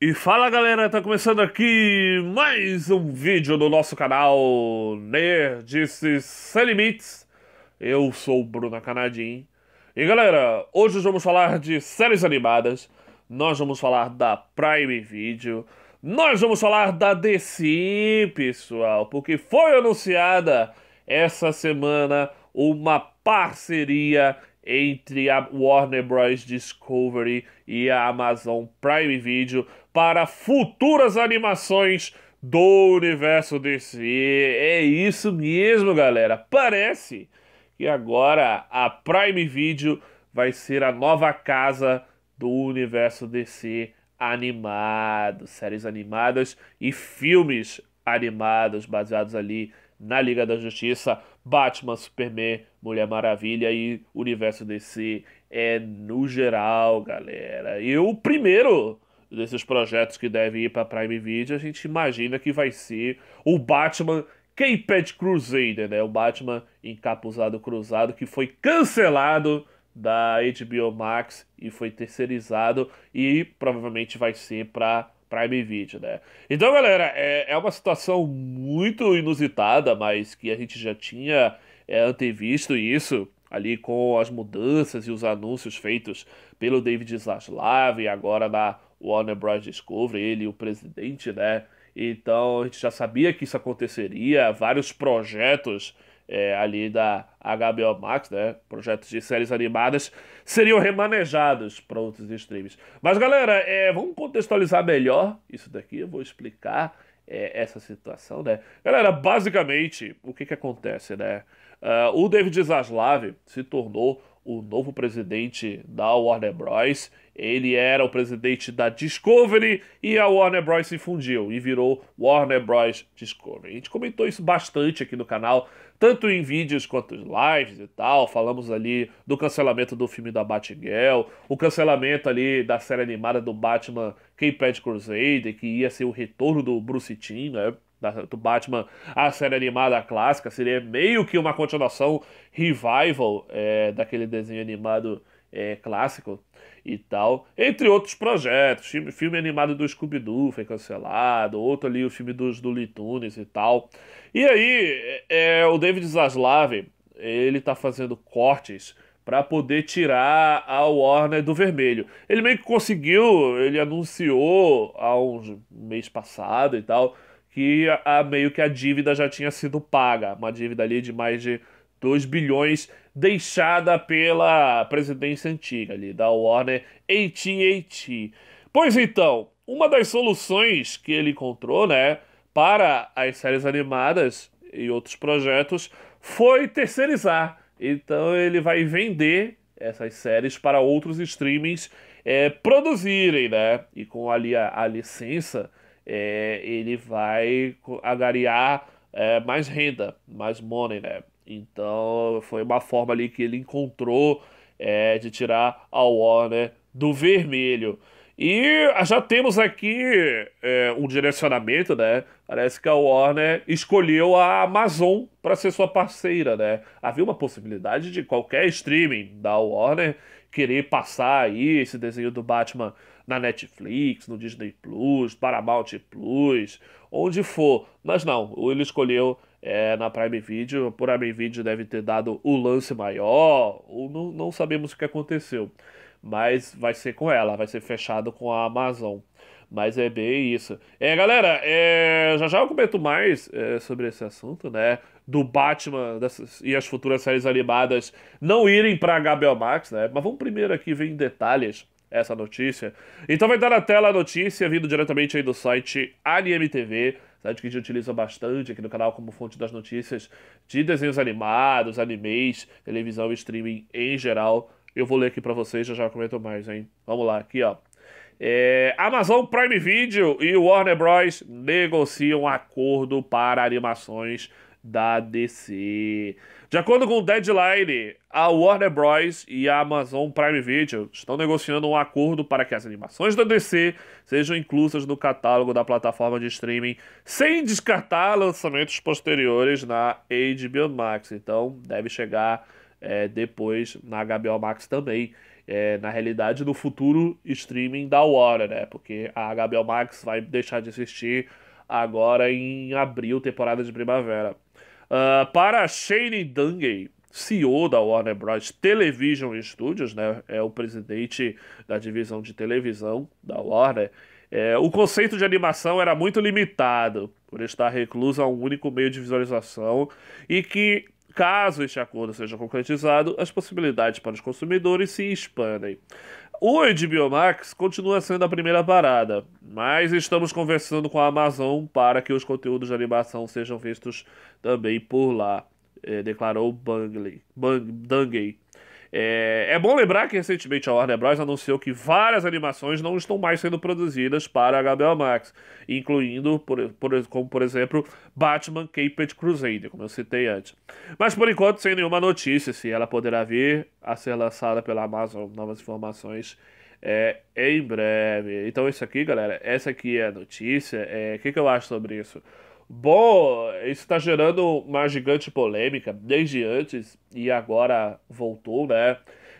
E fala galera, tá começando aqui mais um vídeo do nosso canal Nerdices Sem Limites. Eu sou o Bruno Canadim. E galera, hoje vamos falar de séries animadas, nós vamos falar da Prime Video, nós vamos falar da DC, pessoal, porque foi anunciada essa semana uma parceria entre a Warner Bros. Discovery e a Amazon Prime Video para futuras animações do universo DC. É isso mesmo, galera. Parece que agora a Prime Video vai ser a nova casa do universo DC animado, séries animadas e filmes animados baseados ali na Liga da Justiça, Batman, Superman, Mulher Maravilha e universo DC é no geral, galera. E o primeiro desses projetos que devem ir para Prime Video, a gente imagina que vai ser o Batman Caped Crusader, né? O Batman encapuzado cruzado que foi cancelado da HBO Max e foi terceirizado e provavelmente vai ser para Prime Video, né? Então, galera, é, é uma situação muito inusitada, mas que a gente já tinha é, antevisto isso ali com as mudanças e os anúncios feitos pelo David Zaslav e agora na Warner Bros. Discovery, ele o presidente, né? Então, a gente já sabia que isso aconteceria, vários projetos é, ali da HBO Max, né? Projetos de séries animadas seriam remanejados para outros streams. Mas galera, é, vamos contextualizar melhor isso daqui. Eu vou explicar é, essa situação, né? Galera, basicamente o que que acontece, né? Uh, o David Zaslav se tornou o novo presidente da Warner Bros. Ele era o presidente da Discovery e a Warner Bros. se fundiu e virou Warner Bros. Discovery. A gente comentou isso bastante aqui no canal tanto em vídeos quanto em lives e tal. Falamos ali do cancelamento do filme da Batgirl, o cancelamento ali da série animada do Batman K-Pad Crusader, que ia ser o retorno do Bruce Timm, né? do Batman, a série animada clássica, seria meio que uma continuação revival é, daquele desenho animado é, clássico e tal, entre outros projetos. Filme, filme animado do Scooby-Doo foi cancelado, outro ali, o filme dos do Tunes e tal. E aí, é, é, o David Zaslav, ele tá fazendo cortes para poder tirar a Warner do vermelho. Ele meio que conseguiu, ele anunciou há um mês passado e tal, que a, a meio que a dívida já tinha sido paga, uma dívida ali de mais de 2 bilhões deixada pela presidência antiga ali, da Warner AT&T. Pois então, uma das soluções que ele encontrou, né, para as séries animadas e outros projetos foi terceirizar. Então ele vai vender essas séries para outros streamings é, produzirem, né? E com ali a, a licença, é, ele vai agariar é, mais renda, mais money, né? Então foi uma forma ali que ele encontrou é, de tirar a Warner né, do vermelho. E ah, já temos aqui é, um direcionamento, né? Parece que a Warner escolheu a Amazon para ser sua parceira, né? Havia uma possibilidade de qualquer streaming da Warner querer passar aí esse desenho do Batman na Netflix, no Disney Plus, Paramount Plus, onde for. Mas não, ele escolheu é, na Prime Video. A Prime Video deve ter dado o lance maior, ou não, não sabemos o que aconteceu. Mas vai ser com ela, vai ser fechado com a Amazon. Mas é bem isso. É, galera, é, já já eu comento mais é, sobre esse assunto, né? Do Batman dessas, e as futuras séries animadas não irem pra HBO Max, né? Mas vamos primeiro aqui ver em detalhes essa notícia. Então vai dar na tela a notícia vindo diretamente aí do site AnimeTV, site que a gente utiliza bastante aqui no canal como fonte das notícias de desenhos animados, animes, televisão e streaming em geral. Eu vou ler aqui para vocês, já já comento mais, hein? Vamos lá, aqui ó. É, Amazon Prime Video e Warner Bros. negociam acordo para animações da DC. De acordo com o Deadline, a Warner Bros. e a Amazon Prime Video estão negociando um acordo para que as animações da DC sejam inclusas no catálogo da plataforma de streaming, sem descartar lançamentos posteriores na HBO Max. Então, deve chegar é, depois na HBO Max também. É, na realidade, no futuro streaming da Warner, né? Porque a HBO Max vai deixar de existir agora em abril, temporada de primavera. Uh, para Shane Dungey, CEO da Warner Bros. Television Studios, né, é o presidente da divisão de televisão da Warner, é, o conceito de animação era muito limitado, por estar recluso a um único meio de visualização e que Caso este acordo seja concretizado, as possibilidades para os consumidores se expandem. O HBO Max continua sendo a primeira parada, mas estamos conversando com a Amazon para que os conteúdos de animação sejam vistos também por lá, eh, declarou Bungley, Bung, Dungay, é, é, bom lembrar que recentemente a Warner Bros. anunciou que várias animações não estão mais sendo produzidas para a HBO Max, incluindo, por, por, como por exemplo, Batman Caped Crusader, como eu citei antes. Mas por enquanto, sem nenhuma notícia se ela poderá vir a ser lançada pela Amazon, novas informações é, em breve. Então, isso aqui, galera, essa aqui é a notícia. É, o é, que, que eu acho sobre isso? Bom, isso está gerando uma gigante polêmica desde antes e agora voltou, né?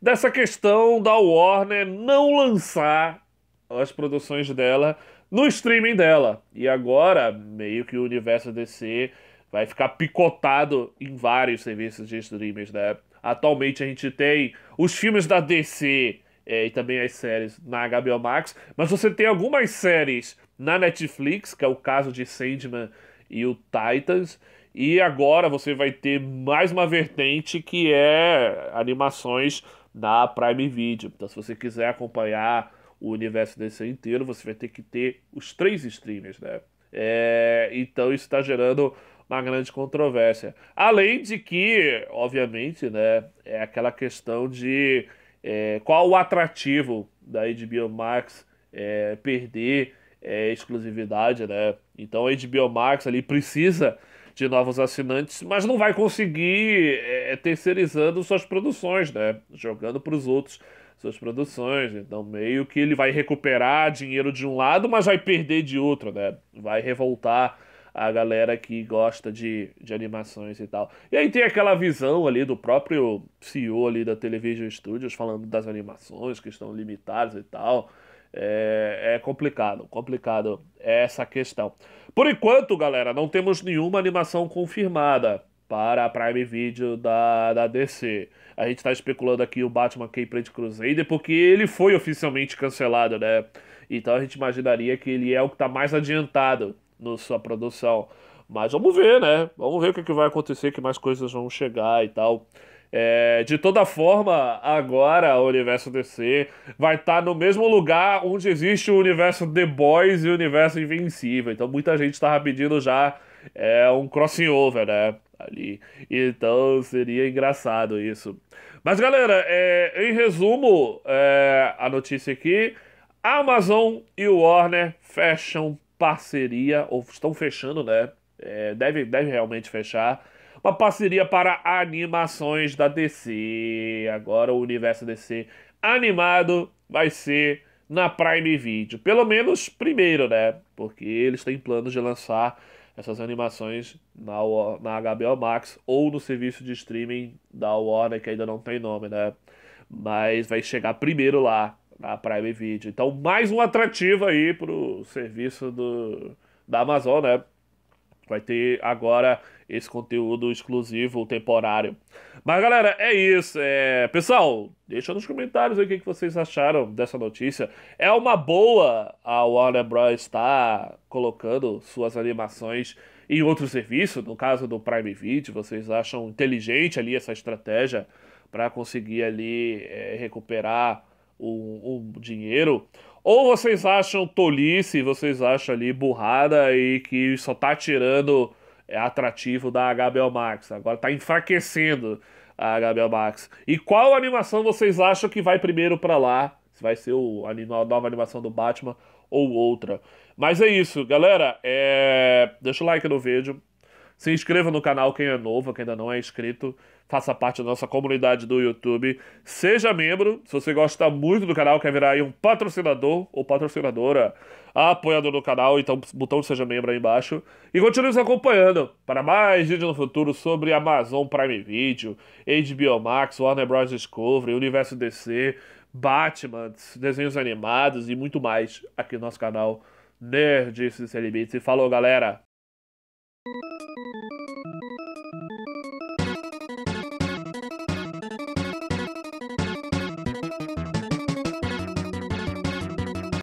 Dessa questão da Warner não lançar as produções dela no streaming dela. E agora, meio que o universo DC vai ficar picotado em vários serviços de streaming, né? Atualmente a gente tem os filmes da DC é, e também as séries na HBO Max, mas você tem algumas séries na Netflix, que é o caso de Sandman e o Titans. E agora você vai ter mais uma vertente que é animações na Prime Video. Então, se você quiser acompanhar o universo desse inteiro, você vai ter que ter os três streamers, né? É, então isso está gerando uma grande controvérsia. Além de que, obviamente, né, é aquela questão de é, qual o atrativo da HBO Max é, perder é, exclusividade, né? Então a HBO Max ali precisa de novos assinantes, mas não vai conseguir é, é terceirizando suas produções, né? Jogando para os outros suas produções. Então meio que ele vai recuperar dinheiro de um lado, mas vai perder de outro, né? Vai revoltar a galera que gosta de, de animações e tal. E aí tem aquela visão ali do próprio CEO ali da Television Studios falando das animações que estão limitadas e tal. É, é complicado, complicado é essa questão. Por enquanto, galera, não temos nenhuma animação confirmada para a Prime Video da, da DC. A gente está especulando aqui o Batman Cape Crusader porque ele foi oficialmente cancelado, né? Então a gente imaginaria que ele é o que está mais adiantado na sua produção. Mas vamos ver, né? Vamos ver o que, é que vai acontecer, que mais coisas vão chegar e tal. É, de toda forma, agora o universo DC vai estar tá no mesmo lugar onde existe o universo The Boys e o universo Invencível. Então muita gente estava pedindo já é, um crossover, né? Ali. Então seria engraçado isso. Mas galera, é, em resumo, é, a notícia aqui: Amazon e Warner fecham parceria, ou estão fechando, né? É, deve, deve realmente fechar uma parceria para animações da DC. Agora o universo DC animado vai ser na Prime Video. Pelo menos primeiro, né? Porque eles têm planos de lançar essas animações na, na HBO Max ou no serviço de streaming da Warner, que ainda não tem nome, né? Mas vai chegar primeiro lá, na Prime Video. Então, mais um atrativo aí pro serviço do, da Amazon, né? Vai ter agora esse conteúdo exclusivo temporário. Mas galera, é isso. É... Pessoal, deixa nos comentários o que vocês acharam dessa notícia. É uma boa a Warner Bros. estar tá colocando suas animações em outro serviço, no caso do Prime Video. Vocês acham inteligente ali essa estratégia para conseguir ali é, recuperar o, o dinheiro? Ou vocês acham tolice, vocês acham ali burrada e que só tá tirando é atrativo da HBO Max. Agora está enfraquecendo a HBO Max. E qual animação vocês acham que vai primeiro para lá? Se vai ser o, a nova animação do Batman ou outra. Mas é isso, galera. É... Deixa o like no vídeo. Se inscreva no canal quem é novo, quem ainda não é inscrito. Faça parte da nossa comunidade do YouTube. Seja membro, se você gosta muito do canal, quer virar aí um patrocinador ou patrocinadora, apoiador do canal, então botão Seja Membro aí embaixo. E continue nos acompanhando para mais vídeos no futuro sobre Amazon Prime Video, HBO Max, Warner Bros. Discovery, Universo DC, Batman, desenhos animados e muito mais aqui no nosso canal Nerdice Sem Limites. E falou, galera!